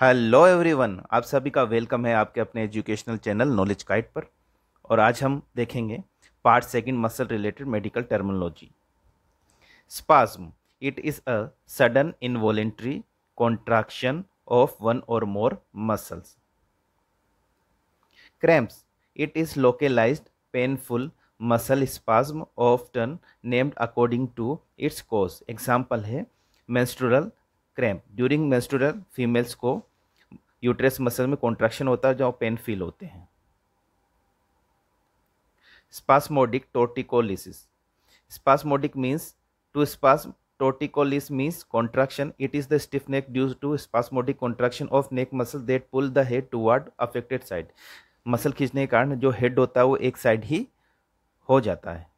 hello everyone आप सभी का वेलकम है आपके अपने एजुकेशनल चैनल नॉलेज काइट पर और आज हम देखेंगे part second muscle related medical terminology spasm it is a sudden involuntary contraction of one or more muscles cramps it is localised painful muscle spasm often named according to its cause example है menstrual cramp during menstrual females को uterus muscle में contraction होता है जहाँ pain feel होते हैं spasmodic torticollis spasmodic means to spasm torticollis means contraction it is the stiff neck due to spasmodic contraction of neck muscle that pull the head to toward affected side muscle खींचने के कारण जो head होता है वो एक side ही हो जाता है